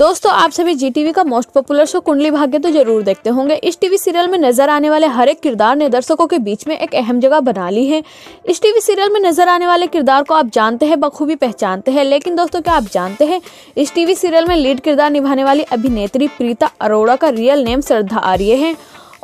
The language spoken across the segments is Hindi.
दोस्तों आप सभी जी टीवी का most popular show Kundali Bhagya तो जरूर देखते होंगे इस टीवी सीरियल में नजर आने वाले हर एक किरदार ने दर्शकों के बीच में एक अहम जगह बना ली है इस टीवी सीरियल में नजर आने वाले किरदार को आप जानते हैं बखूबी पहचानते हैं लेकिन दोस्तों क्या आप जानते हैं इस टीवी सीरियल में लीड किरदार निभाने वाली अभिनेत्री प्रीता अरोड़ा का रियल नेम श्रद्धा आर्य है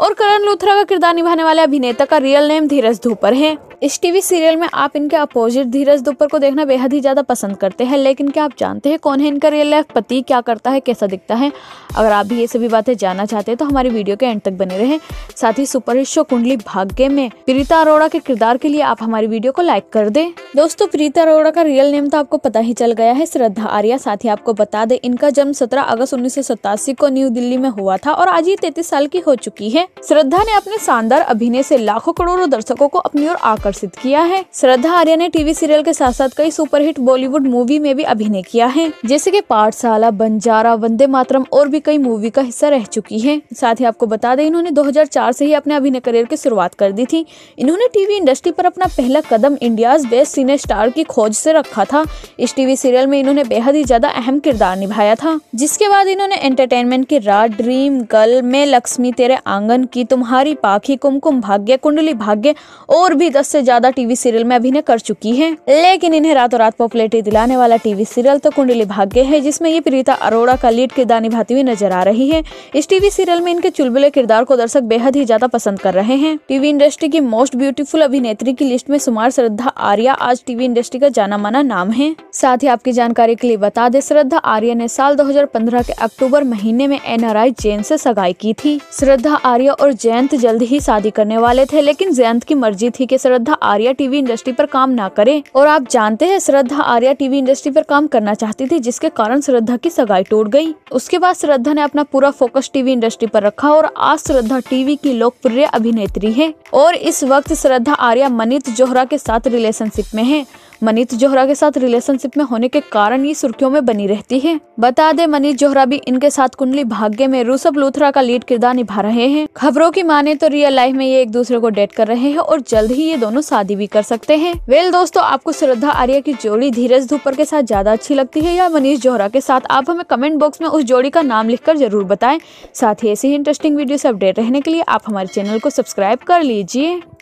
और करण लूथरा का किरदार निभाने वाले अभिनेता का रियल नेम धीरज धूपर है इस टीवी सीरियल में आप इनके अपोजिट धीरज दुपर को देखना बेहद ही ज़्यादा पसंद करते हैं लेकिन क्या आप जानते हैं कौन है इनका रियल लाइफ पति क्या करता है कैसा दिखता है अगर आप भी ये सभी बातें जानना चाहते हैं तो हमारी वीडियो के एंड तक बने रहे साथ ही सुपरहिट शो कुंडली भाग्य में प्रीता अरोड़ा के किरदार के लिए आप हमारी वीडियो को लाइक कर दे दोस्तों प्रीता अरोड़ा का रियल नेम तो आपको पता ही चल गया है श्रद्धा आर्या साथ ही आपको बता दे इनका जन्म सत्रह अगस्त उन्नीस को न्यू दिल्ली में हुआ था और आज ये तैतीस साल की हो चुकी है श्रद्धा ने अपने शानदार अभिनय से लाखों करोड़ों दर्शकों को अपनी ओर आकर्षित किया है श्रद्धा आर्य ने टीवी सीरियल के साथ साथ कई सुपरहिट बॉलीवुड मूवी में भी अभिनय किया है जैसे की पाठशाला बंजारा वंदे मातरम और भी कई मूवी का हिस्सा रह चुकी है साथ ही आपको बता दें इन्होंने 2004 से ही अपने अभिनय करियर की शुरुआत कर दी थी इन्होंने टीवी इंडस्ट्री पर अपना पहला कदम इंडिया बेस्ट सीने स्टार की खोज से रखा था इस टीवी सीरियल में इन्होंने बेहद ही ज्यादा अहम किरदार निभाया था जिसके बाद इन्होंने एंटरटेनमेंट की रात ड्रीम गर्ल में लक्ष्मी तेरे आंगन की तुम्हारी पाखी कुमकुम भाग्य कुंडली भाग्य और भी दस से ज्यादा टीवी सीरियल में अभिनय कर चुकी है लेकिन इन्हें रातों रात पॉपुलरिटी दिलाने वाला टीवी सीरियल तो कुंडली भाग्य है जिसमें ये प्रीता अरोड़ा का लीड किरदार निभाती हुई नजर आ रही है इस टीवी सीरियल में इनके चुलबुले किरदार को दर्शक बेहद ही ज्यादा पसंद कर रहे हैं टीवी इंडस्ट्री की मोस्ट ब्यूटीफुल अभिनेत्री की लिस्ट में सुमार श्रद्धा आर्या आज टीवी इंडस्ट्री का जाना माना नाम है साथ ही आपकी जानकारी के लिए बता दें श्रद्धा आर्या ने साल 2015 के अक्टूबर महीने में एनआरआई जैन से सगाई की थी श्रद्धा आर्या और जयंत जल्द ही शादी करने वाले थे लेकिन जयंत की मर्जी थी कि श्रद्धा श्रद्धा आर्या टीवी इंडस्ट्री पर काम ना करें और आप जानते हैं श्रद्धा आर्या टीवी इंडस्ट्री पर काम करना चाहती थी जिसके कारण श्रद्धा की सगाई टूट गई उसके बाद श्रद्धा ने अपना पूरा फोकस टीवी इंडस्ट्री पर रखा और आज श्रद्धा टीवी की लोकप्रिय अभिनेत्री है और इस वक्त श्रद्धा आर्या मनीत जोहरा के साथ रिलेशनशिप में है मनीत जोहरा के साथ रिलेशनशिप में होने के कारण ये सुर्खियों में बनी रहती है बता दे मनीत जोहरा भी इनके साथ कुंडली भाग्य में रूसभ लूथरा का लीड किरदार निभा रहे हैं खबरों की माने तो रियल लाइफ में ये एक दूसरे को डेट कर रहे हैं और जल्द ही ये दोनों शादी भी कर सकते हैं वेल दोस्तों आपको श्रद्धा आर्या की जोड़ी धीरज धूपर के साथ ज्यादा अच्छी लगती है या मनीष जोहरा के साथ आप हमें कमेंट बॉक्स में उस जोड़ी का नाम लिख जरूर बताए साथ ही ऐसी ही इंटरेस्टिंग वीडियो ऐसी अपडेट रहने के लिए आप हमारे चैनल को सब्सक्राइब कर लीजिए